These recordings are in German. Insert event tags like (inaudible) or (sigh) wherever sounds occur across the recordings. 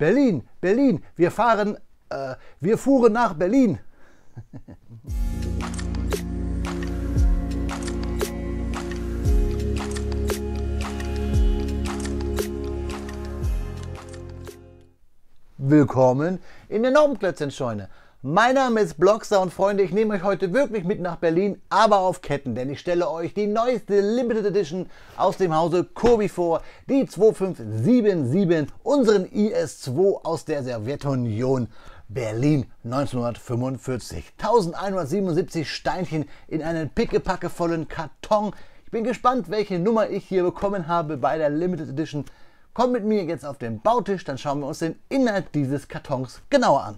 Berlin, Berlin, wir fahren, äh, wir fuhren nach Berlin. (laughs) Willkommen in der Norbenklötzchenscheune. Mein Name ist Blockster und Freunde, ich nehme euch heute wirklich mit nach Berlin, aber auf Ketten, denn ich stelle euch die neueste Limited Edition aus dem Hause Kobi vor, die 2577, unseren IS-2 aus der Sowjetunion. Berlin 1945. 1177 Steinchen in einen pickepackevollen Karton. Ich bin gespannt, welche Nummer ich hier bekommen habe bei der Limited Edition. Kommt mit mir jetzt auf den Bautisch, dann schauen wir uns den Inhalt dieses Kartons genauer an.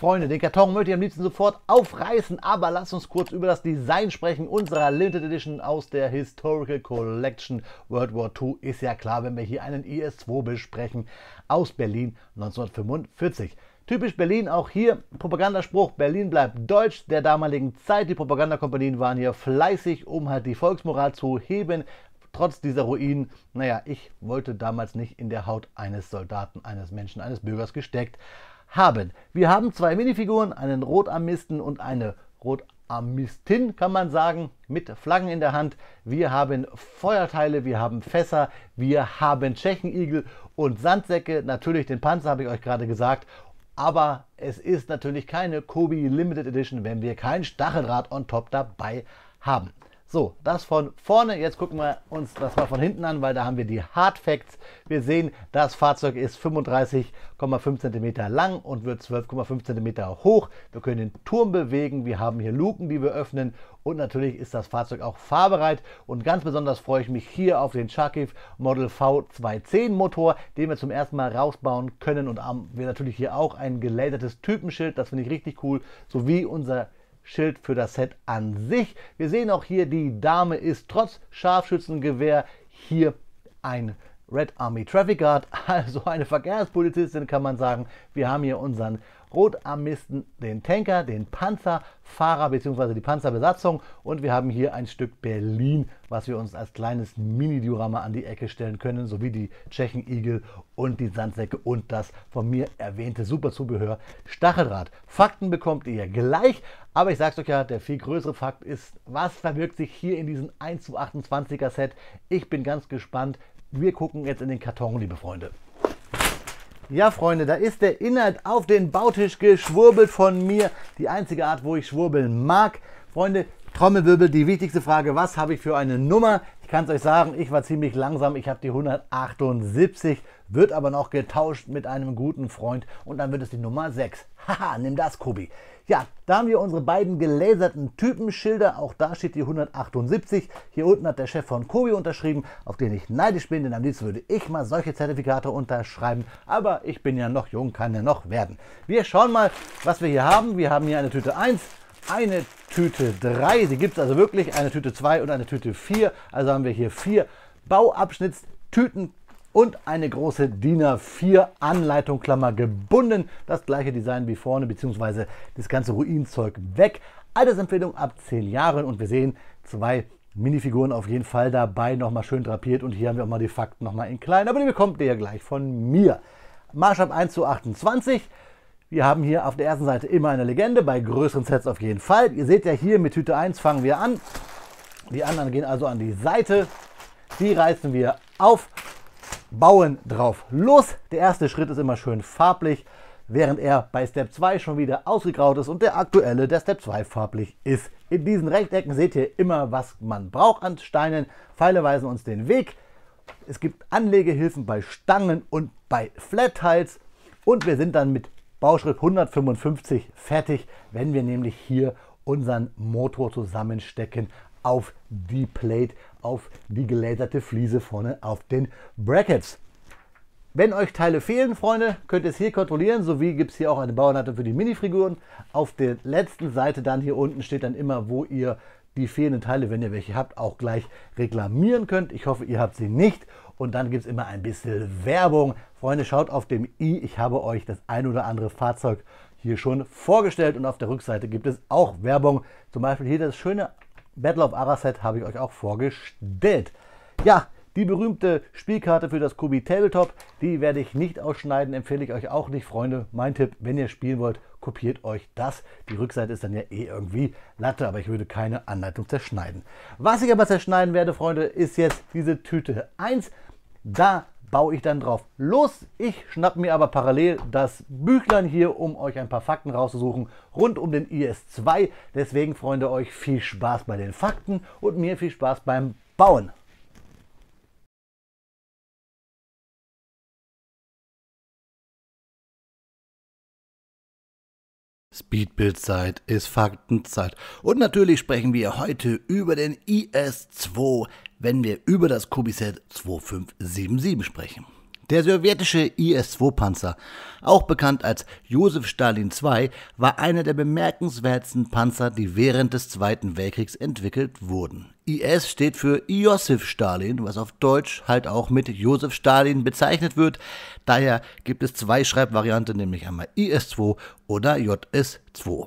Freunde, den Karton möchte ich am liebsten sofort aufreißen, aber lasst uns kurz über das Design sprechen unserer Limited Edition aus der Historical Collection World War II. Ist ja klar, wenn wir hier einen e IS-2 besprechen aus Berlin 1945. Typisch Berlin, auch hier Propagandaspruch, Berlin bleibt deutsch der damaligen Zeit. Die Propagandakompanien waren hier fleißig, um halt die Volksmoral zu heben, trotz dieser Ruinen, naja, ich wollte damals nicht in der Haut eines Soldaten, eines Menschen, eines Bürgers gesteckt haben. Wir haben zwei Minifiguren, einen Rotarmisten und eine Rotarmistin, kann man sagen, mit Flaggen in der Hand. Wir haben Feuerteile, wir haben Fässer, wir haben Tschechenigel und Sandsäcke. Natürlich den Panzer, habe ich euch gerade gesagt. Aber es ist natürlich keine Kobi Limited Edition, wenn wir kein Stacheldraht on top dabei haben. So, das von vorne. Jetzt gucken wir uns das mal von hinten an, weil da haben wir die Hard Facts. Wir sehen, das Fahrzeug ist 35,5 cm lang und wird 12,5 cm hoch. Wir können den Turm bewegen. Wir haben hier Luken, die wir öffnen. Und natürlich ist das Fahrzeug auch fahrbereit. Und ganz besonders freue ich mich hier auf den Sharkiv Model V210 Motor, den wir zum ersten Mal rausbauen können. Und haben wir natürlich hier auch ein gelasertes Typenschild. Das finde ich richtig cool. Sowie unser Schild für das Set an sich. Wir sehen auch hier, die Dame ist trotz Scharfschützengewehr hier ein Red Army Traffic Guard, (laughs) also eine Verkehrspolizistin kann man sagen. Wir haben hier unseren Rotarmisten, den Tanker, den Panzerfahrer bzw. die Panzerbesatzung und wir haben hier ein Stück Berlin, was wir uns als kleines Mini-Diorama an die Ecke stellen können, sowie die tschechen Tschechenigel und die Sandsäcke und das von mir erwähnte Superzubehör Stacheldraht. Fakten bekommt ihr gleich, aber ich sag's euch ja, der viel größere Fakt ist, was verbirgt sich hier in diesem 1 zu 28er Set? Ich bin ganz gespannt. Wir gucken jetzt in den Karton, liebe Freunde. Ja, Freunde, da ist der Inhalt auf den Bautisch geschwurbelt von mir. Die einzige Art, wo ich schwurbeln mag. Freunde, Trommelwirbel, die wichtigste Frage, was habe ich für eine Nummer? kann es euch sagen, ich war ziemlich langsam. Ich habe die 178, wird aber noch getauscht mit einem guten Freund und dann wird es die Nummer 6. Haha, nimm das, Kobi. Ja, da haben wir unsere beiden gelaserten Typenschilder. Auch da steht die 178. Hier unten hat der Chef von Kobi unterschrieben, auf den ich neidisch bin, denn am liebsten würde ich mal solche Zertifikate unterschreiben. Aber ich bin ja noch jung, kann ja noch werden. Wir schauen mal, was wir hier haben. Wir haben hier eine Tüte 1, eine Tüte 3. Sie gibt es also wirklich eine Tüte 2 und eine Tüte 4. Also haben wir hier vier Bauabschnittstüten und eine große DIN A4 Anleitung, Klammer, gebunden. Das gleiche Design wie vorne, beziehungsweise das ganze Ruinzeug weg. Altersempfehlung ab 10 Jahren und wir sehen zwei Minifiguren auf jeden Fall dabei, nochmal schön drapiert und hier haben wir auch mal die Fakten nochmal in klein, aber die bekommt ihr ja gleich von mir. Marschab 1 zu 28, wir haben hier auf der ersten Seite immer eine Legende, bei größeren Sets auf jeden Fall. Ihr seht ja hier mit Tüte 1 fangen wir an. Die anderen gehen also an die Seite. Die reißen wir auf, bauen drauf los. Der erste Schritt ist immer schön farblich, während er bei Step 2 schon wieder ausgegraut ist und der aktuelle, der Step 2 farblich ist. In diesen Rechtecken seht ihr immer, was man braucht an Steinen. Pfeile weisen uns den Weg. Es gibt Anlegehilfen bei Stangen und bei Flat Tiles. Und wir sind dann mit Bauschritt 155 fertig, wenn wir nämlich hier unseren Motor zusammenstecken auf die Plate, auf die geläderte Fliese vorne auf den Brackets. Wenn euch Teile fehlen, Freunde, könnt ihr es hier kontrollieren. Sowie gibt es hier auch eine Bauanleitung für die Minifiguren. Auf der letzten Seite dann hier unten steht dann immer, wo ihr die fehlenden Teile, wenn ihr welche habt, auch gleich reklamieren könnt. Ich hoffe, ihr habt sie nicht und dann gibt es immer ein bisschen Werbung. Freunde, schaut auf dem i. Ich habe euch das ein oder andere Fahrzeug hier schon vorgestellt und auf der Rückseite gibt es auch Werbung. Zum Beispiel hier das schöne Battle of Araset habe ich euch auch vorgestellt. Ja, die berühmte Spielkarte für das Kubi Tabletop, die werde ich nicht ausschneiden, empfehle ich euch auch nicht, Freunde. Mein Tipp, wenn ihr spielen wollt, kopiert euch das. Die Rückseite ist dann ja eh irgendwie Latte, aber ich würde keine Anleitung zerschneiden. Was ich aber zerschneiden werde, Freunde, ist jetzt diese Tüte 1 da baue ich dann drauf los. Ich schnapp mir aber parallel das Büchlein hier, um euch ein paar Fakten rauszusuchen rund um den IS-2. Deswegen, Freunde, euch viel Spaß bei den Fakten und mir viel Spaß beim Bauen. Speedbildzeit ist Faktenzeit. Und natürlich sprechen wir heute über den IS-2 wenn wir über das Kubiset 2577 sprechen. Der sowjetische IS-2-Panzer, auch bekannt als Josef Stalin II, war einer der bemerkenswertesten Panzer, die während des Zweiten Weltkriegs entwickelt wurden. IS steht für Iosif Stalin, was auf Deutsch halt auch mit Josef Stalin bezeichnet wird. Daher gibt es zwei Schreibvarianten, nämlich einmal IS-2 oder JS-2.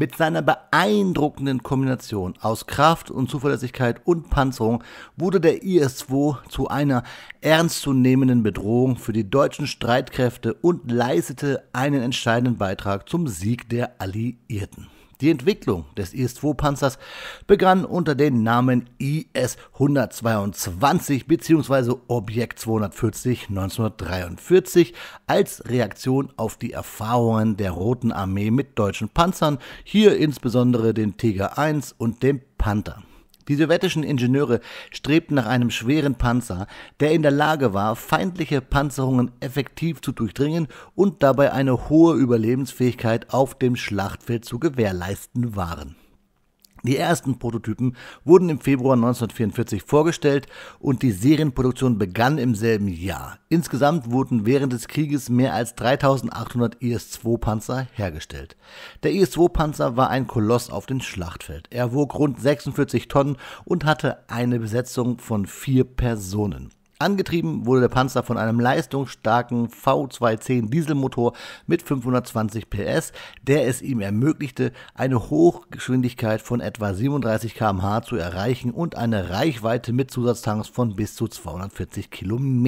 Mit seiner beeindruckenden Kombination aus Kraft und Zuverlässigkeit und Panzerung wurde der IS-2 zu einer ernstzunehmenden Bedrohung für die deutschen Streitkräfte und leistete einen entscheidenden Beitrag zum Sieg der Alliierten. Die Entwicklung des IS-2-Panzers begann unter dem Namen IS-122 bzw. Objekt 240 1943 als Reaktion auf die Erfahrungen der Roten Armee mit deutschen Panzern, hier insbesondere den Tiger I und dem Panther. Die sowjetischen Ingenieure strebten nach einem schweren Panzer, der in der Lage war, feindliche Panzerungen effektiv zu durchdringen und dabei eine hohe Überlebensfähigkeit auf dem Schlachtfeld zu gewährleisten waren. Die ersten Prototypen wurden im Februar 1944 vorgestellt und die Serienproduktion begann im selben Jahr. Insgesamt wurden während des Krieges mehr als 3800 IS-2-Panzer hergestellt. Der IS-2-Panzer war ein Koloss auf dem Schlachtfeld. Er wog rund 46 Tonnen und hatte eine Besetzung von vier Personen. Angetrieben wurde der Panzer von einem leistungsstarken V210 Dieselmotor mit 520 PS, der es ihm ermöglichte, eine Hochgeschwindigkeit von etwa 37 km/h zu erreichen und eine Reichweite mit Zusatztanks von bis zu 240 km.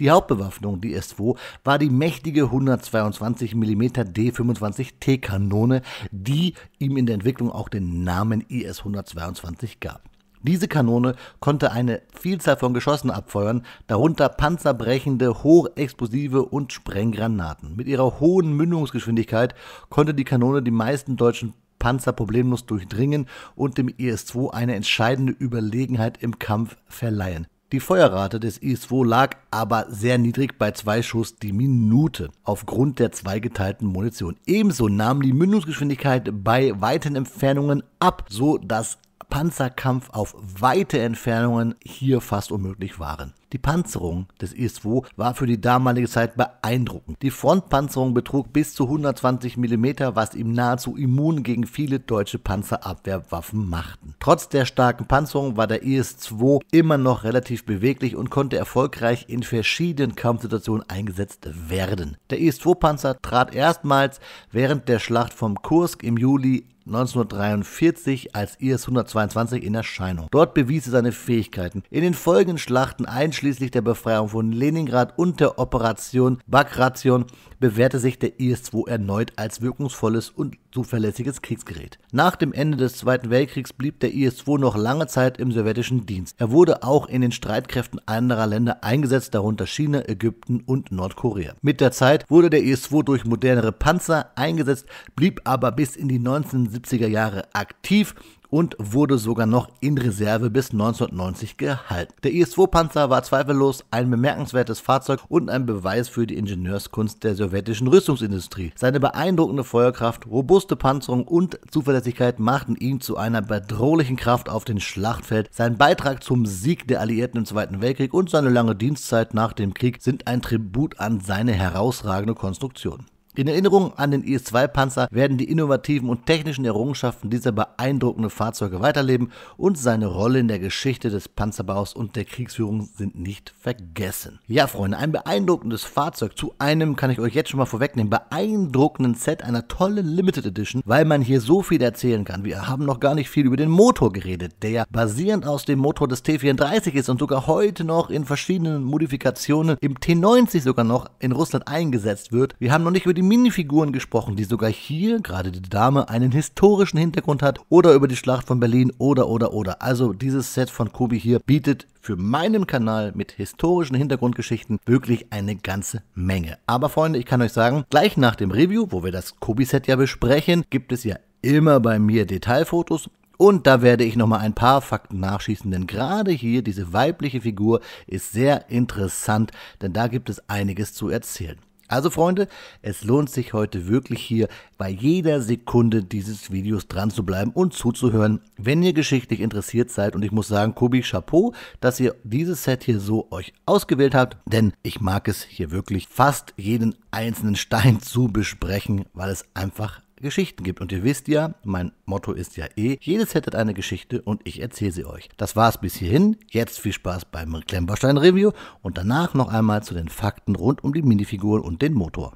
Die Hauptbewaffnung, die S2, war die mächtige 122 mm D25T-Kanone, die ihm in der Entwicklung auch den Namen IS-122 gab. Diese Kanone konnte eine Vielzahl von Geschossen abfeuern, darunter panzerbrechende, hochexplosive und Sprenggranaten. Mit ihrer hohen Mündungsgeschwindigkeit konnte die Kanone die meisten deutschen Panzer problemlos durchdringen und dem IS-2 eine entscheidende Überlegenheit im Kampf verleihen. Die Feuerrate des IS-2 lag aber sehr niedrig bei zwei Schuss die Minute aufgrund der zweigeteilten Munition. Ebenso nahm die Mündungsgeschwindigkeit bei weiten Entfernungen ab, so dass Panzerkampf auf weite Entfernungen hier fast unmöglich waren. Die Panzerung des IS-2 war für die damalige Zeit beeindruckend. Die Frontpanzerung betrug bis zu 120 mm, was ihm nahezu immun gegen viele deutsche Panzerabwehrwaffen machten. Trotz der starken Panzerung war der IS-2 immer noch relativ beweglich und konnte erfolgreich in verschiedenen Kampfsituationen eingesetzt werden. Der IS-2-Panzer trat erstmals während der Schlacht vom Kursk im Juli 1943 als IS-122 in Erscheinung. Dort bewies er seine Fähigkeiten. In den folgenden Schlachten einschließlich Einschließlich der Befreiung von Leningrad und der Operation Bagration bewährte sich der IS-2 erneut als wirkungsvolles und zuverlässiges Kriegsgerät. Nach dem Ende des Zweiten Weltkriegs blieb der IS-2 noch lange Zeit im sowjetischen Dienst. Er wurde auch in den Streitkräften anderer Länder eingesetzt, darunter China, Ägypten und Nordkorea. Mit der Zeit wurde der IS-2 durch modernere Panzer eingesetzt, blieb aber bis in die 1970er Jahre aktiv und wurde sogar noch in Reserve bis 1990 gehalten. Der IS-2-Panzer war zweifellos ein bemerkenswertes Fahrzeug und ein Beweis für die Ingenieurskunst der sowjetischen Rüstungsindustrie. Seine beeindruckende Feuerkraft, robuste Panzerung und Zuverlässigkeit machten ihn zu einer bedrohlichen Kraft auf dem Schlachtfeld. Sein Beitrag zum Sieg der Alliierten im Zweiten Weltkrieg und seine lange Dienstzeit nach dem Krieg sind ein Tribut an seine herausragende Konstruktion. In Erinnerung an den e IS-2-Panzer werden die innovativen und technischen Errungenschaften dieser beeindruckenden Fahrzeuge weiterleben und seine Rolle in der Geschichte des Panzerbaus und der Kriegsführung sind nicht vergessen. Ja, Freunde, ein beeindruckendes Fahrzeug. Zu einem kann ich euch jetzt schon mal vorwegnehmen, beeindruckenden Set einer tollen Limited Edition, weil man hier so viel erzählen kann. Wir haben noch gar nicht viel über den Motor geredet, der ja basierend aus dem Motor des T34 ist und sogar heute noch in verschiedenen Modifikationen im T90 sogar noch in Russland eingesetzt wird. Wir haben noch nicht über die Minifiguren gesprochen, die sogar hier, gerade die Dame, einen historischen Hintergrund hat oder über die Schlacht von Berlin oder oder oder. Also dieses Set von Kobi hier bietet für meinen Kanal mit historischen Hintergrundgeschichten wirklich eine ganze Menge. Aber Freunde, ich kann euch sagen, gleich nach dem Review, wo wir das Kobi-Set ja besprechen, gibt es ja immer bei mir Detailfotos und da werde ich nochmal ein paar Fakten nachschießen, denn gerade hier diese weibliche Figur ist sehr interessant, denn da gibt es einiges zu erzählen. Also Freunde, es lohnt sich heute wirklich hier bei jeder Sekunde dieses Videos dran zu bleiben und zuzuhören, wenn ihr geschichtlich interessiert seid. Und ich muss sagen, Kobi, Chapeau, dass ihr dieses Set hier so euch ausgewählt habt, denn ich mag es hier wirklich fast jeden einzelnen Stein zu besprechen, weil es einfach Geschichten gibt. Und ihr wisst ja, mein Motto ist ja eh, jedes hättet eine Geschichte und ich erzähle sie euch. Das war's bis hierhin. Jetzt viel Spaß beim Klemperstein Review und danach noch einmal zu den Fakten rund um die Minifiguren und den Motor.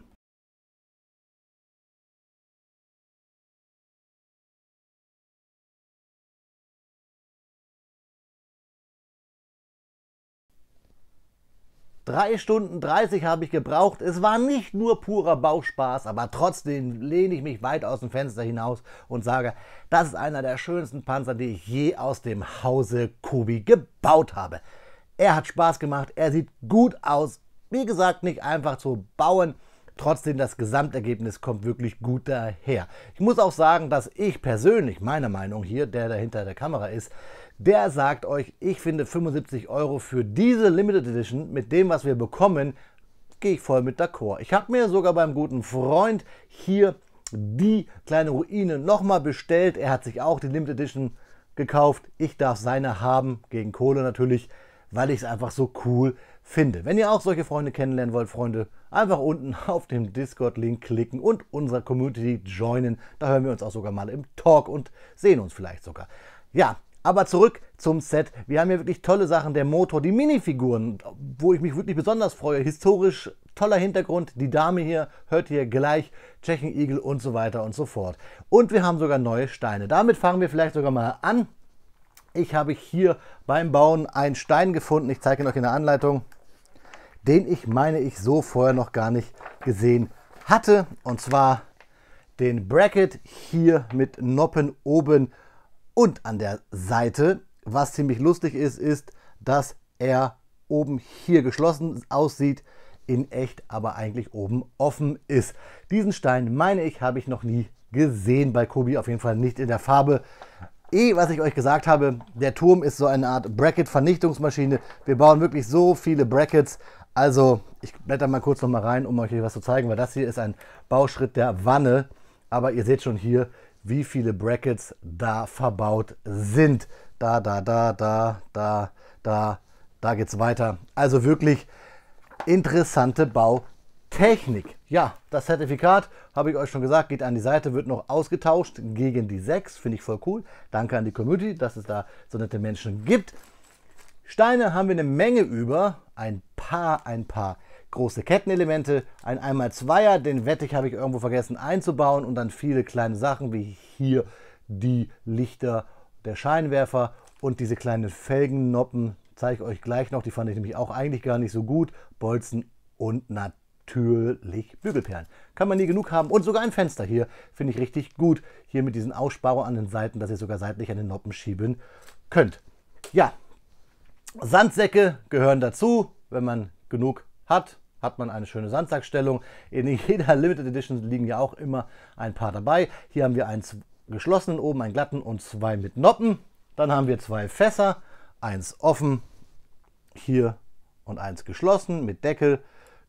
3 Stunden 30 habe ich gebraucht. Es war nicht nur purer Bauchspaß, aber trotzdem lehne ich mich weit aus dem Fenster hinaus und sage, das ist einer der schönsten Panzer, die ich je aus dem Hause Kobi gebaut habe. Er hat Spaß gemacht, er sieht gut aus. Wie gesagt, nicht einfach zu bauen. Trotzdem, das Gesamtergebnis kommt wirklich gut daher. Ich muss auch sagen, dass ich persönlich, meine Meinung hier, der da hinter der Kamera ist, der sagt euch, ich finde 75 Euro für diese Limited Edition mit dem, was wir bekommen, gehe ich voll mit d'accord. Ich habe mir sogar beim guten Freund hier die kleine Ruine nochmal bestellt. Er hat sich auch die Limited Edition gekauft. Ich darf seine haben, gegen Kohle natürlich, weil ich es einfach so cool finde. Wenn ihr auch solche Freunde kennenlernen wollt, Freunde, einfach unten (laughs) auf dem Discord-Link klicken und unserer Community joinen. Da hören wir uns auch sogar mal im Talk und sehen uns vielleicht sogar. Ja, aber zurück zum Set. Wir haben hier wirklich tolle Sachen. Der Motor, die Minifiguren, wo ich mich wirklich besonders freue. Historisch toller Hintergrund. Die Dame hier hört hier gleich. Tschechen-Igel und so weiter und so fort. Und wir haben sogar neue Steine. Damit fangen wir vielleicht sogar mal an. Ich habe hier beim Bauen einen Stein gefunden. Ich zeige ihn euch in der Anleitung. Den ich, meine ich, so vorher noch gar nicht gesehen hatte. Und zwar den Bracket hier mit Noppen oben und an der Seite. Was ziemlich lustig ist, ist, dass er oben hier geschlossen aussieht, in echt aber eigentlich oben offen ist. Diesen Stein, meine ich, habe ich noch nie gesehen bei Kobi, auf jeden Fall nicht in der Farbe. Eh, was ich euch gesagt habe, der Turm ist so eine Art Bracket-Vernichtungsmaschine. Wir bauen wirklich so viele Brackets. Also, ich blätter mal kurz noch mal rein, um euch was zu zeigen, weil das hier ist ein Bauschritt der Wanne. Aber ihr seht schon hier, wie viele Brackets da verbaut sind. Da, da, da, da, da, da, da geht es weiter. Also wirklich interessante Bautechnik. Ja, das Zertifikat, habe ich euch schon gesagt, geht an die Seite, wird noch ausgetauscht gegen die 6. Finde ich voll cool. Danke an die Community, dass es da so nette Menschen gibt. Steine haben wir eine Menge über. Ein paar, ein paar große Kettenelemente, ein einmal Zweier, den Wettich habe ich irgendwo vergessen einzubauen und dann viele kleine Sachen wie hier die Lichter der Scheinwerfer und diese kleinen Felgennoppen zeige ich euch gleich noch, die fand ich nämlich auch eigentlich gar nicht so gut, Bolzen und natürlich Bügelperlen. Kann man nie genug haben und sogar ein Fenster hier finde ich richtig gut, hier mit diesen Aussparungen an den Seiten, dass ihr sogar seitlich an den Noppen schieben könnt. Ja, Sandsäcke gehören dazu, wenn man genug hat, hat man eine schöne Sandsackstellung. In jeder (laughs) Limited Edition liegen ja auch immer ein paar dabei. Hier haben wir einen geschlossenen oben, einen glatten und zwei mit Noppen. Dann haben wir zwei Fässer, eins offen hier und eins geschlossen mit Deckel.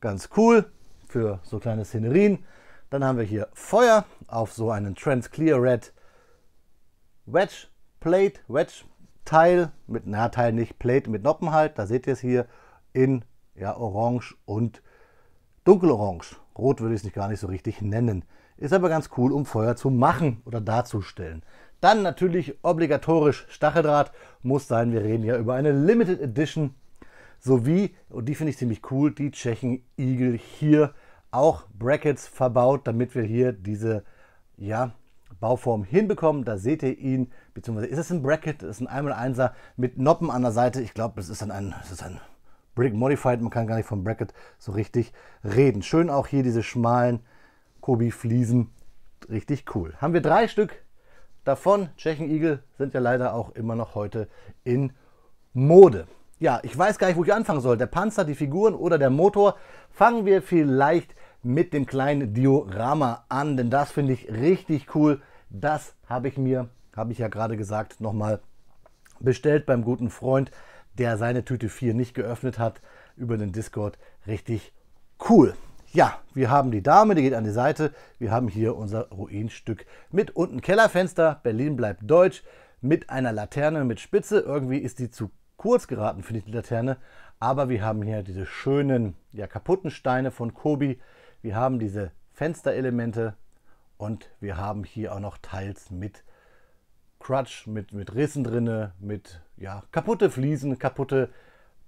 Ganz cool für so kleine Szenerien. Dann haben wir hier Feuer auf so einen Trans Clear Red Wedge Plate, Wedge Teil mit, na Teil nicht, Plate mit Noppen halt. Da seht ihr es hier in ja, orange und dunkelorange. Rot würde ich es nicht gar nicht so richtig nennen. Ist aber ganz cool, um Feuer zu machen oder darzustellen. Dann natürlich obligatorisch Stacheldraht muss sein. Wir reden ja über eine Limited Edition sowie, und die finde ich ziemlich cool, die Tschechen Eagle hier auch Brackets verbaut, damit wir hier diese ja, Bauform hinbekommen. Da seht ihr ihn, beziehungsweise ist es ein Bracket, ist ein 1x1er mit Noppen an der Seite. Ich glaube, das ist dann ein, das ist ein Brick Modified, man kann gar nicht vom Bracket so richtig reden. Schön auch hier diese schmalen Kobi-Fliesen, richtig cool. Haben wir drei Stück davon. Tschechen Eagle sind ja leider auch immer noch heute in Mode. Ja, ich weiß gar nicht, wo ich anfangen soll. Der Panzer, die Figuren oder der Motor. Fangen wir vielleicht mit dem kleinen Diorama an, denn das finde ich richtig cool. Das habe ich mir, habe ich ja gerade gesagt, nochmal bestellt beim guten Freund der seine Tüte 4 nicht geöffnet hat, über den Discord richtig cool. Ja, wir haben die Dame, die geht an die Seite. Wir haben hier unser Ruinstück mit unten Kellerfenster. Berlin bleibt deutsch mit einer Laterne mit Spitze. Irgendwie ist die zu kurz geraten, finde ich, die Laterne. Aber wir haben hier diese schönen, ja, kaputten Steine von Kobi. Wir haben diese Fensterelemente und wir haben hier auch noch teils mit Crutch, mit, mit Rissen drinne, mit ja, kaputte Fliesen, kaputte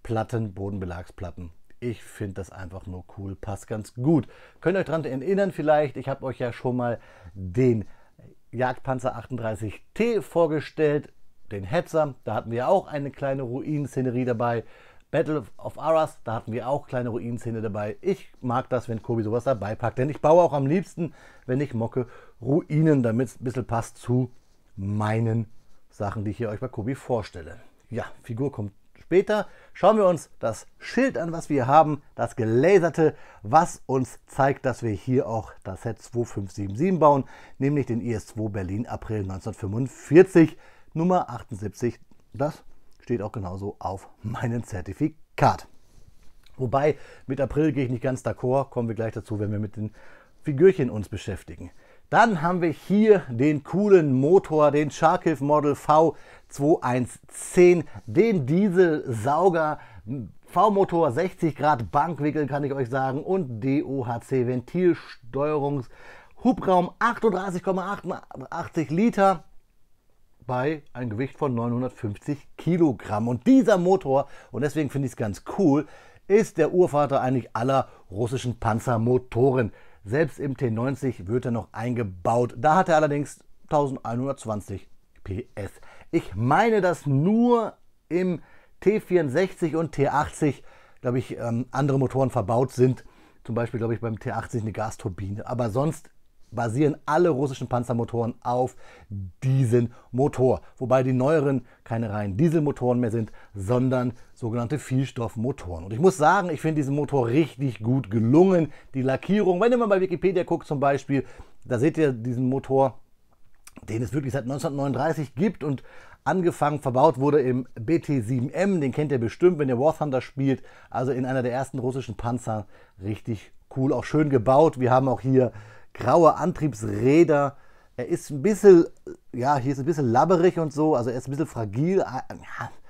Platten, Bodenbelagsplatten. Ich finde das einfach nur cool, passt ganz gut. Könnt ihr euch daran erinnern vielleicht, ich habe euch ja schon mal den Jagdpanzer 38T vorgestellt, den Hetzer, da hatten wir auch eine kleine Ruinszenerie dabei. Battle of Arras, da hatten wir auch kleine Ruinszene dabei. Ich mag das, wenn Kobi sowas dabei packt, denn ich baue auch am liebsten, wenn ich mocke, Ruinen, damit es ein bisschen passt zu meinen Sachen, die ich hier euch bei Kobi vorstelle. Ja, Figur kommt später. Schauen wir uns das Schild an, was wir haben, das gelaserte, was uns zeigt, dass wir hier auch das Set 2577 bauen, nämlich den e IS2 Berlin April 1945, Nummer 78. Das steht auch genauso auf meinem Zertifikat. Wobei, mit April gehe ich nicht ganz d'accord, kommen wir gleich dazu, wenn wir mit den Figürchen uns beschäftigen. Dann haben wir hier den coolen Motor, den Sharkhill Model V2110, den Dieselsauger, V-Motor, 60 Grad Bankwickel kann ich euch sagen und DOHC Ventilsteuerungs Hubraum 38,88 Liter bei einem Gewicht von 950 Kilogramm. Und dieser Motor, und deswegen finde ich es ganz cool, ist der Urvater eigentlich aller russischen Panzermotoren. Selbst im T90 wird er noch eingebaut. Da hat er allerdings 1120 PS. Ich meine, dass nur im T64 und T80, glaube ich, ähm, andere Motoren verbaut sind. Zum Beispiel, glaube ich, beim T80 eine Gasturbine. Aber sonst basieren alle russischen Panzermotoren auf diesem Motor. Wobei die neueren keine reinen Dieselmotoren mehr sind, sondern sogenannte Vielstoffmotoren. Und ich muss sagen, ich finde diesen Motor richtig gut gelungen. Die Lackierung, wenn ihr mal bei Wikipedia guckt zum Beispiel, da seht ihr diesen Motor, den es wirklich seit 1939 gibt und angefangen, verbaut wurde im BT-7M. Den kennt ihr bestimmt, wenn ihr War Thunder spielt. Also in einer der ersten russischen Panzer. Richtig cool, auch schön gebaut. Wir haben auch hier graue Antriebsräder. Er ist ein bisschen, ja, hier ist ein bisschen labberig und so, also er ist ein bisschen fragil. Ah,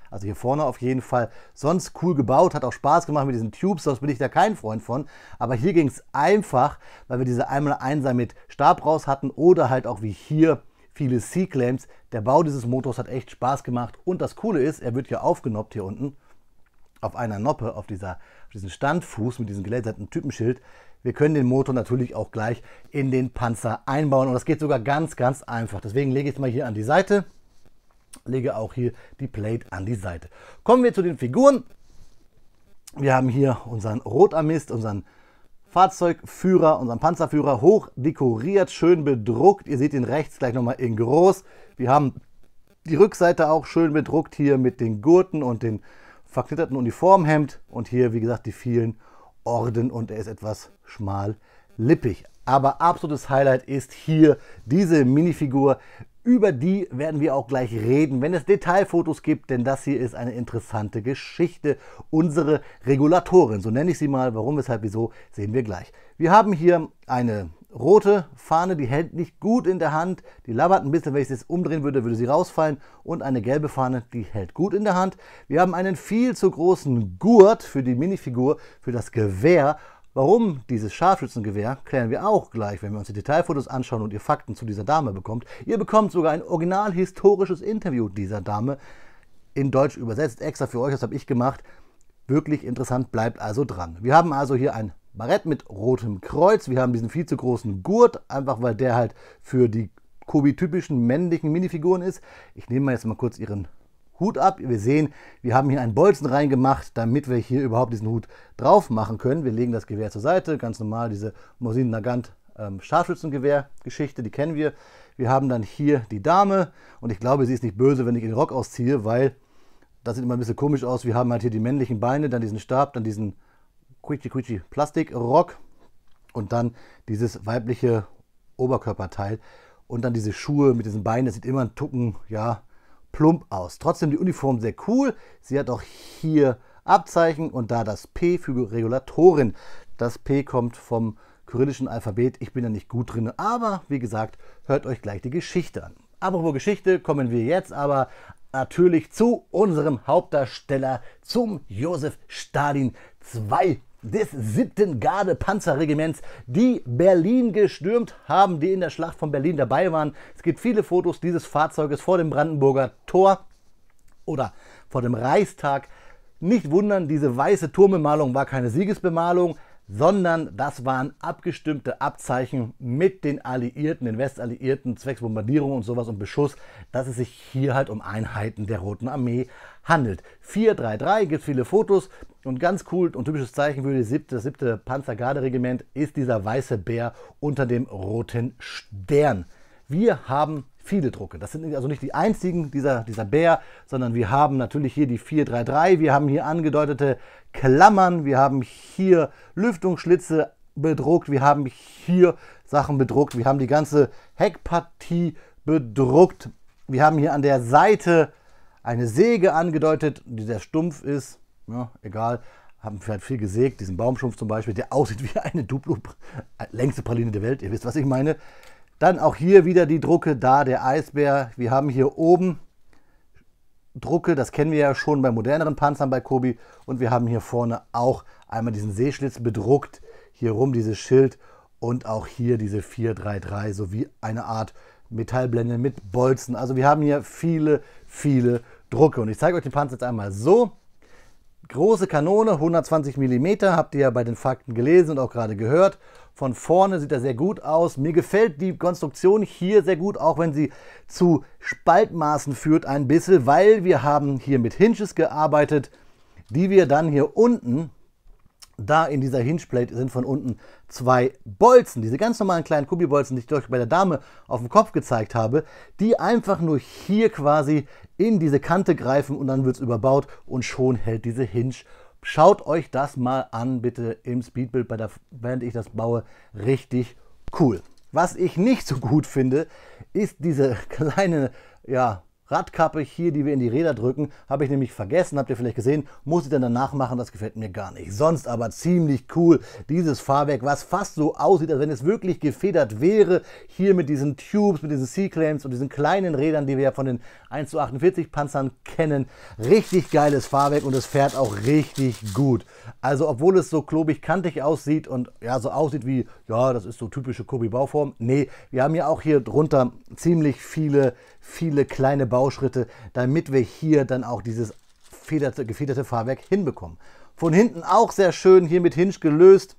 also hier vorne auf jeden Fall. Sonst cool gebaut, hat auch Spaß gemacht mit diesen Tubes, sonst bin ich da kein Freund von. Aber hier ging es einfach, weil wir diese 1x1er mit Stab raus hatten oder halt auch wie hier viele C-Claims. Der Bau dieses Motors hat echt Spaß gemacht und das Coole ist, er wird hier aufgenoppt hier unten auf einer Noppe, auf, dieser, auf diesem Standfuß mit diesem gläserten Typenschild. Wir können den Motor natürlich auch gleich in den Panzer einbauen und das geht sogar ganz, ganz einfach. Deswegen lege ich es mal hier an die Seite, lege auch hier die Plate an die Seite. Kommen wir zu den Figuren. Wir haben hier unseren Rotarmist, unseren Fahrzeugführer, unseren Panzerführer, hoch dekoriert, schön bedruckt. Ihr seht ihn rechts gleich nochmal in groß. Wir haben die Rückseite auch schön bedruckt hier mit den Gurten und den verknitterten Uniformhemd und hier, wie gesagt, die vielen Orden und er ist etwas schmal lippig. Aber absolutes Highlight ist hier diese Minifigur. Über die werden wir auch gleich reden, wenn es Detailfotos gibt, denn das hier ist eine interessante Geschichte. Unsere Regulatorin, so nenne ich sie mal, warum, weshalb, wieso, sehen wir gleich. Wir haben hier eine rote Fahne, die hält nicht gut in der Hand, die labert ein bisschen, wenn ich es jetzt umdrehen würde, würde sie rausfallen und eine gelbe Fahne, die hält gut in der Hand. Wir haben einen viel zu großen Gurt für die Minifigur, für das Gewehr. Warum dieses Scharfschützengewehr, klären wir auch gleich, wenn wir uns die Detailfotos anschauen und ihr Fakten zu dieser Dame bekommt. Ihr bekommt sogar ein original historisches Interview dieser Dame, in Deutsch übersetzt, extra für euch, das habe ich gemacht. Wirklich interessant, bleibt also dran. Wir haben also hier ein Barett mit rotem Kreuz. Wir haben diesen viel zu großen Gurt, einfach weil der halt für die Kobi-typischen männlichen Minifiguren ist. Ich nehme mal jetzt mal kurz ihren Hut ab. Wir sehen, wir haben hier einen Bolzen reingemacht, damit wir hier überhaupt diesen Hut drauf machen können. Wir legen das Gewehr zur Seite, ganz normal diese Mosin Nagant ähm, Scharfschützengewehr-Geschichte, die kennen wir. Wir haben dann hier die Dame und ich glaube, sie ist nicht böse, wenn ich ihren Rock ausziehe, weil das sieht immer ein bisschen komisch aus. Wir haben halt hier die männlichen Beine, dann diesen Stab, dann diesen quietschi quietschi Plastikrock und dann dieses weibliche Oberkörperteil und dann diese Schuhe mit diesen Beinen. Das sieht immer ein Tucken, ja, plump aus. Trotzdem die Uniform sehr cool. Sie hat auch hier Abzeichen und da das P für Regulatorin. Das P kommt vom kyrillischen Alphabet. Ich bin da nicht gut drin, aber wie gesagt, hört euch gleich die Geschichte an. Apropos Geschichte kommen wir jetzt aber natürlich zu unserem Hauptdarsteller, zum Josef Stalin 2 des 7. Garde-Panzerregiments, die Berlin gestürmt haben, die in der Schlacht von Berlin dabei waren. Es gibt viele Fotos dieses Fahrzeuges vor dem Brandenburger Tor oder vor dem Reichstag. Nicht wundern, diese weiße Turmbemalung war keine Siegesbemalung sondern das waren abgestimmte Abzeichen mit den Alliierten, den Westalliierten, zwecks Bombardierung und sowas und Beschuss, dass es sich hier halt um Einheiten der Roten Armee handelt. 433 gibt es viele Fotos und ganz cool und typisches Zeichen für siebte, das siebte Panzergarderegiment ist dieser weiße Bär unter dem roten Stern. Wir haben viele Drucke. Das sind also nicht die einzigen dieser, dieser Bär, sondern wir haben natürlich hier die 433, wir haben hier angedeutete Klammern, wir haben hier Lüftungsschlitze bedruckt, wir haben hier Sachen bedruckt, wir haben die ganze Heckpartie bedruckt, wir haben hier an der Seite eine Säge angedeutet, die sehr stumpf ist, ja, egal, haben vielleicht halt viel gesägt, diesen Baumschumpf zum Beispiel, der (laughs) aussieht wie eine Duplo, äh, längste Praline der Welt, ihr wisst, was ich meine. Dann auch hier wieder die Drucke, da der Eisbär. Wir haben hier oben Drucke, das kennen wir ja schon bei moderneren Panzern bei Kobi. Und wir haben hier vorne auch einmal diesen Seeschlitz bedruckt, hier rum dieses Schild und auch hier diese 433 sowie eine Art Metallblende mit Bolzen. Also wir haben hier viele, viele Drucke. Und ich zeige euch den Panzer jetzt einmal so. Große Kanone, 120 mm, habt ihr ja bei den Fakten gelesen und auch gerade gehört. Von vorne sieht er sehr gut aus. Mir gefällt die Konstruktion hier sehr gut, auch wenn sie zu Spaltmaßen führt ein bisschen, weil wir haben hier mit Hinges gearbeitet, die wir dann hier unten, da in dieser Hingeplate sind von unten zwei Bolzen, diese ganz normalen kleinen Kubibolzen, die ich euch bei der Dame auf dem Kopf gezeigt habe, die einfach nur hier quasi in diese Kante greifen und dann wird es überbaut und schon hält diese Hinge. Schaut euch das mal an, bitte im Speedbuild, der, während ich das baue. Richtig cool. Was ich nicht so gut finde, ist diese (laughs) kleine ja, Radkappe hier, die wir in die Räder drücken, habe ich nämlich vergessen, habt ihr vielleicht gesehen, muss ich dann danach machen, das gefällt mir gar nicht. Sonst aber ziemlich cool, dieses Fahrwerk, was fast so aussieht, als wenn es wirklich gefedert wäre, hier mit diesen Tubes, mit diesen c clamps und diesen kleinen Rädern, die wir ja von den 1 zu 48 Panzern kennen. Richtig geiles Fahrwerk und es fährt auch richtig gut. Also obwohl es so klobig kantig aussieht und ja so aussieht wie, ja das ist so typische Kobi-Bauform, nee, wir haben ja auch hier drunter ziemlich viele viele kleine Bauschritte, damit wir hier dann auch dieses federte, gefederte Fahrwerk hinbekommen. Von hinten auch sehr schön hier mit Hinge gelöst.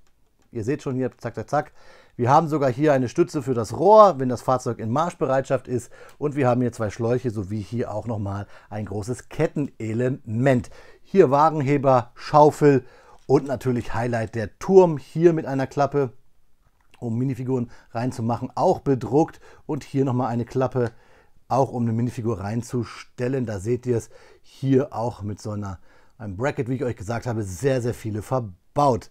Ihr seht schon hier, zack, zack, zack. Wir haben sogar hier eine Stütze für das Rohr, wenn das Fahrzeug in Marschbereitschaft ist. Und wir haben hier zwei Schläuche sowie hier auch nochmal ein großes Kettenelement. Hier Wagenheber, Schaufel und natürlich Highlight der Turm hier mit einer Klappe, um Minifiguren reinzumachen, auch bedruckt. Und hier nochmal eine Klappe auch um eine Minifigur reinzustellen. Da seht ihr es hier auch mit so einer, einem Bracket, wie ich euch gesagt habe, sehr, sehr viele verbaut.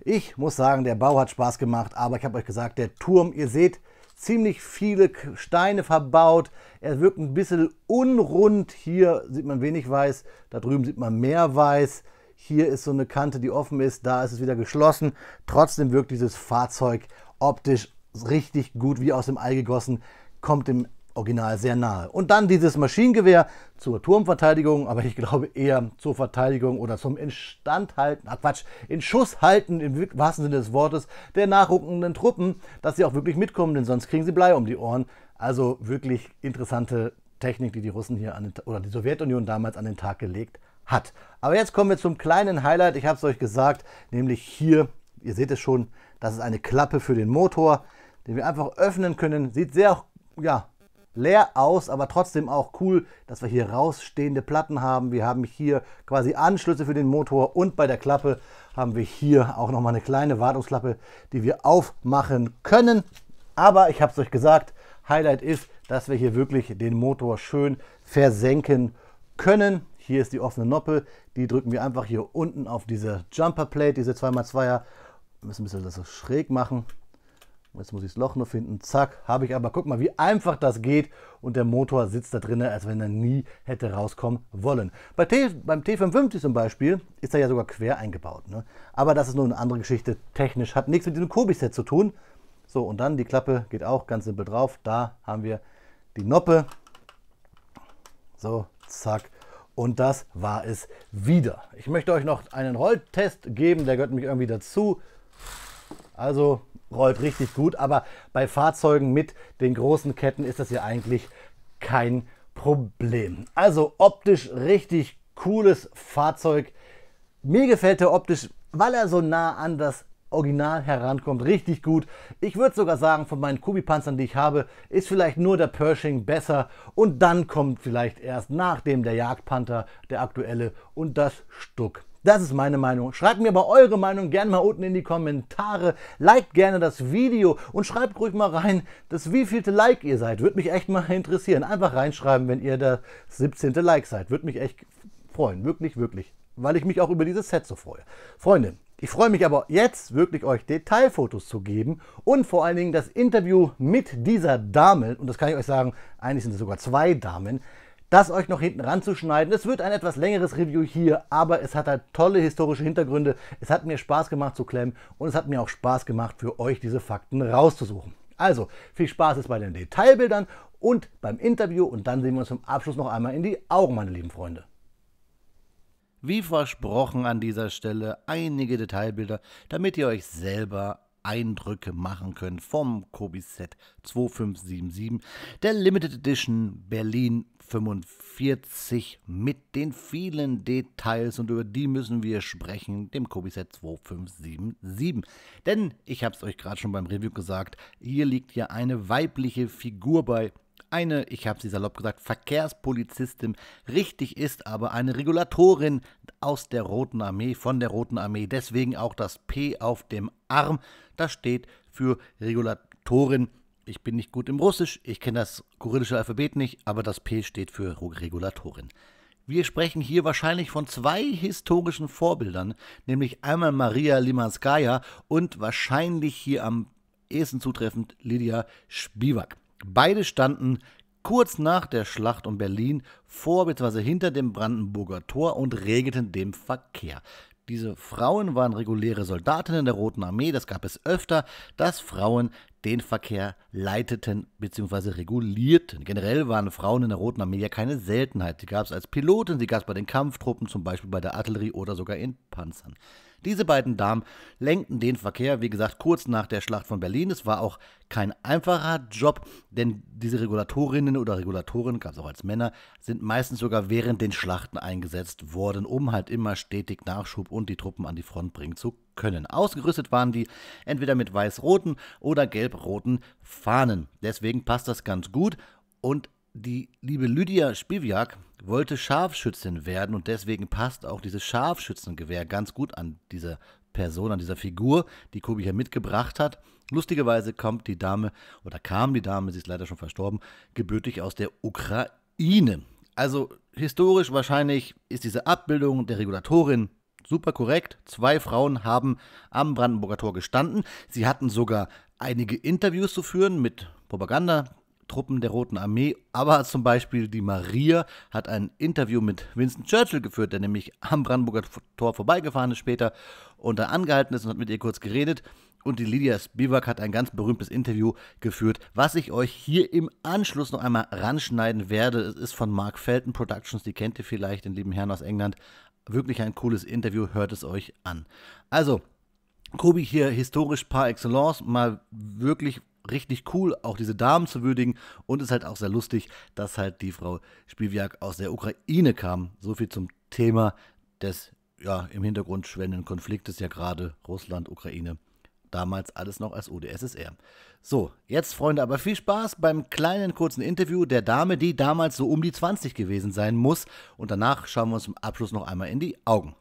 Ich muss sagen, der Bau hat Spaß gemacht, aber ich habe euch gesagt, der Turm, ihr seht, ziemlich viele Steine verbaut. Er wirkt ein bisschen unrund. Hier sieht man wenig weiß, da drüben sieht man mehr weiß. Hier ist so eine Kante, die offen ist, da ist es wieder geschlossen. Trotzdem wirkt dieses Fahrzeug optisch richtig gut, wie aus dem Ei gegossen. Kommt dem Original sehr nahe. Und dann dieses Maschinengewehr zur Turmverteidigung, aber ich glaube eher zur Verteidigung oder zum Instandhalten, ah Quatsch, in Schuss halten, im wahrsten Sinne des Wortes, der nachrückenden Truppen, dass sie auch wirklich mitkommen, denn sonst kriegen sie Blei um die Ohren. Also wirklich interessante Technik, die die Russen hier an den, oder die Sowjetunion damals an den Tag gelegt hat. Aber jetzt kommen wir zum kleinen Highlight, ich habe es euch gesagt, nämlich hier, ihr seht es schon, das ist eine Klappe für den Motor, den wir einfach öffnen können. Sieht sehr ja, leer aus, aber trotzdem auch cool, dass wir hier rausstehende Platten haben. Wir haben hier quasi Anschlüsse für den Motor und bei der Klappe haben wir hier auch nochmal eine kleine Wartungsklappe, die wir aufmachen können. Aber ich habe es euch gesagt, Highlight ist, dass wir hier wirklich den Motor schön versenken können. Hier ist die offene Noppe, die drücken wir einfach hier unten auf diese Jumperplate, diese 2x2er. Wir müssen ein bisschen das so schräg machen. Jetzt muss ich das Loch nur finden. Zack, habe ich aber. Guck mal, wie einfach das geht. Und der Motor sitzt da drinnen, als wenn er nie hätte rauskommen wollen. Bei T, beim t 55 zum Beispiel ist er ja sogar quer eingebaut. Ne? Aber das ist nur eine andere Geschichte. Technisch hat nichts mit diesem Kobi-Set zu tun. So, und dann die Klappe geht auch ganz simpel drauf. Da haben wir die Noppe. So, zack. Und das war es wieder. Ich möchte euch noch einen Rolltest geben. Der gehört nämlich irgendwie dazu. Also rollt richtig gut, aber bei Fahrzeugen mit den großen Ketten ist das ja eigentlich kein Problem. Also optisch richtig cooles Fahrzeug. Mir gefällt er optisch, weil er so nah an das Original herankommt, richtig gut. Ich würde sogar sagen, von meinen Kubi-Panzern, die ich habe, ist vielleicht nur der Pershing besser und dann kommt vielleicht erst nach dem der Jagdpanther, der aktuelle und das Stuck das ist meine Meinung. Schreibt mir aber eure Meinung gerne mal unten in die Kommentare. Liked gerne das Video und schreibt ruhig mal rein, das wievielte Like ihr seid. Würde mich echt mal interessieren. Einfach reinschreiben, wenn ihr das 17. Like seid. Würde mich echt freuen. Wirklich, wirklich. Weil ich mich auch über dieses Set so freue. Freunde, ich freue mich aber jetzt wirklich euch Detailfotos zu geben und vor allen Dingen das Interview mit dieser Dame. Und das kann ich euch sagen, eigentlich sind es sogar zwei Damen das euch noch hinten ranzuschneiden. Es wird ein etwas längeres Review hier, aber es hat halt tolle historische Hintergründe. Es hat mir Spaß gemacht zu klemmen und es hat mir auch Spaß gemacht für euch diese Fakten rauszusuchen. Also, viel Spaß ist bei den Detailbildern und beim Interview und dann sehen wir uns zum Abschluss noch einmal in die Augen, meine lieben Freunde. Wie versprochen an dieser Stelle einige Detailbilder, damit ihr euch selber Eindrücke machen könnt vom Kobi Set 2577 der Limited Edition Berlin 45 mit den vielen Details und über die müssen wir sprechen, dem Kobiset 2577. Denn ich habe es euch gerade schon beim Review gesagt, hier liegt ja eine weibliche Figur bei. Eine, ich habe sie salopp gesagt, Verkehrspolizistin, richtig ist aber eine Regulatorin aus der Roten Armee, von der Roten Armee. Deswegen auch das P auf dem Arm, das steht für Regulatorin ich bin nicht gut im Russisch, ich kenne das kyrillische Alphabet nicht, aber das P steht für Regulatorin. Wir sprechen hier wahrscheinlich von zwei historischen Vorbildern, nämlich einmal Maria Limanskaya und wahrscheinlich hier am ehesten zutreffend Lydia Spivak. Beide standen kurz nach der Schlacht um Berlin vor bzw. hinter dem Brandenburger Tor und regelten den Verkehr. Diese Frauen waren reguläre Soldatinnen der Roten Armee. Das gab es öfter, dass Frauen den Verkehr leiteten bzw. regulierten. Generell waren Frauen in der Roten Armee ja keine Seltenheit. Sie gab es als Piloten, sie gab es bei den Kampftruppen, zum Beispiel bei der Artillerie oder sogar in Panzern. Diese beiden Damen lenkten den Verkehr, wie gesagt, kurz nach der Schlacht von Berlin. Es war auch kein einfacher Job, denn diese Regulatorinnen oder Regulatoren, gab es auch als Männer, sind meistens sogar während den Schlachten eingesetzt worden, um halt immer stetig Nachschub und die Truppen an die Front bringen zu können. Ausgerüstet waren die entweder mit weiß-roten oder gelb-roten Fahnen. Deswegen passt das ganz gut und die liebe Lydia Spiviak, wollte Scharfschützin werden und deswegen passt auch dieses Scharfschützengewehr ganz gut an diese Person, an dieser Figur, die Kobi hier mitgebracht hat. Lustigerweise kommt die Dame oder kam die Dame, sie ist leider schon verstorben, gebürtig aus der Ukraine. Also historisch wahrscheinlich ist diese Abbildung der Regulatorin super korrekt. Zwei Frauen haben am Brandenburger Tor gestanden. Sie hatten sogar einige Interviews zu führen mit Propaganda Truppen der Roten Armee, aber zum Beispiel die Maria hat ein Interview mit Winston Churchill geführt, der nämlich am Brandenburger Tor vorbeigefahren ist später und da angehalten ist und hat mit ihr kurz geredet. Und die Lydia Spivak hat ein ganz berühmtes Interview geführt, was ich euch hier im Anschluss noch einmal ranschneiden werde. Es ist von Mark Felton Productions, die kennt ihr vielleicht, den lieben Herrn aus England. Wirklich ein cooles Interview, hört es euch an. Also, Kobi hier historisch par excellence, mal wirklich richtig cool, auch diese Damen zu würdigen. Und es ist halt auch sehr lustig, dass halt die Frau Spielwerk aus der Ukraine kam. So viel zum Thema des ja, im Hintergrund schwellenden Konfliktes, ja gerade Russland, Ukraine. Damals alles noch als UdSSR. So, jetzt, Freunde, aber viel Spaß beim kleinen kurzen Interview der Dame, die damals so um die 20 gewesen sein muss. Und danach schauen wir uns im Abschluss noch einmal in die Augen.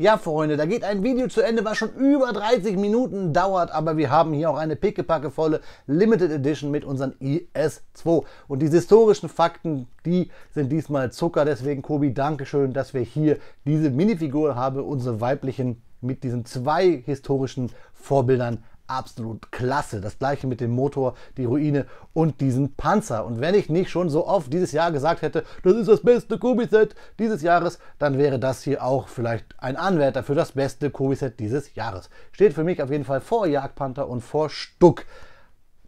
Ja, Freunde, da geht ein Video zu Ende, was schon über 30 Minuten dauert, aber wir haben hier auch eine pickepackevolle Limited Edition mit unseren IS2. Und diese historischen Fakten, die sind diesmal Zucker. Deswegen, Kobi, Dankeschön, dass wir hier diese Minifigur haben, unsere weiblichen, mit diesen zwei historischen Vorbildern absolut klasse. Das gleiche mit dem Motor, die Ruine und diesen Panzer. Und wenn ich nicht schon so oft dieses Jahr gesagt hätte, das ist das beste kubi set dieses Jahres, dann wäre das hier auch vielleicht ein Anwärter für das beste kubi set dieses Jahres. Steht für mich auf jeden Fall vor Jagdpanther und vor Stuck.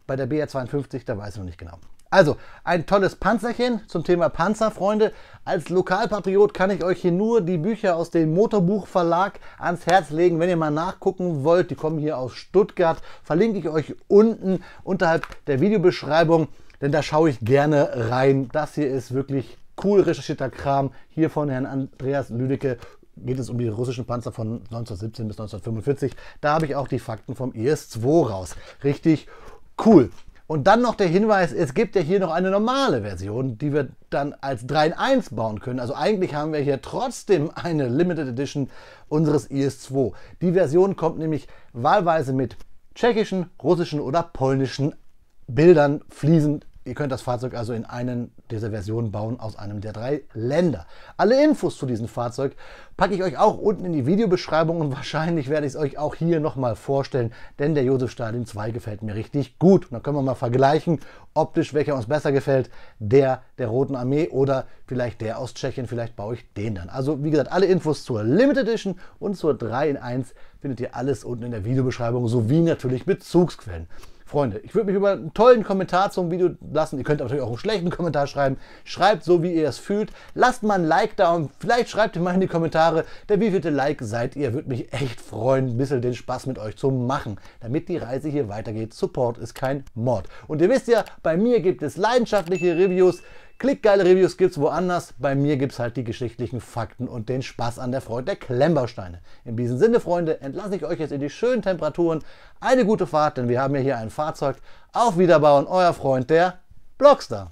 Bei der BR52, da weiß ich noch nicht genau. Also, ein tolles Panzerchen zum Thema Panzer, Freunde. Als Lokalpatriot kann ich euch hier nur die Bücher aus dem Motorbuchverlag ans Herz legen. Wenn ihr mal nachgucken wollt, die kommen hier aus Stuttgart, verlinke ich euch unten unterhalb der Videobeschreibung, denn da schaue ich gerne rein. Das hier ist wirklich cool recherchierter Kram. Hier von Herrn Andreas Lüdecke geht es um die russischen Panzer von 1917 bis 1945. Da habe ich auch die Fakten vom IS-2 raus. Richtig cool. Und dann noch der Hinweis, es gibt ja hier noch eine normale Version, die wir dann als 3 in 1 bauen können. Also eigentlich haben wir hier trotzdem eine Limited Edition unseres IS-2. Die Version kommt nämlich wahlweise mit tschechischen, russischen oder polnischen Bildern fließend Ihr könnt das Fahrzeug also in einen dieser Versionen bauen aus einem der drei Länder. Alle Infos zu diesem Fahrzeug packe ich euch auch unten in die Videobeschreibung und (laughs) wahrscheinlich werde ich es euch auch hier nochmal vorstellen, denn der Josef Stalin 2 gefällt mir richtig gut. Und dann können wir mal vergleichen, optisch welcher uns besser gefällt, der der Roten Armee oder vielleicht der aus Tschechien, vielleicht baue ich den dann. Also wie gesagt, alle Infos zur Limited Edition und zur 3 in 1 findet ihr alles unten in der Videobeschreibung sowie natürlich Bezugsquellen. Freunde, ich würde mich über einen tollen Kommentar zum Video lassen. Ihr könnt natürlich auch einen schlechten Kommentar schreiben. Schreibt so, wie ihr es fühlt. Lasst mal ein Like da und vielleicht schreibt ihr mal in die Kommentare, der wievielte Like seid ihr. Würde mich echt freuen, ein bisschen den Spaß mit euch zu machen, damit die Reise hier weitergeht. Support ist kein Mord. Und ihr wisst ja, bei mir gibt es leidenschaftliche Reviews. Klickgeile Reviews gibt's woanders. Bei mir gibt's halt die geschichtlichen Fakten und den Spaß an der Freude der Klemmbausteine. In diesem Sinne, Freunde, entlasse ich euch jetzt in die schönen Temperaturen. Eine gute Fahrt, denn wir haben ja hier ein Fahrzeug. Auf Wiederbauen, euer Freund, der Blockstar.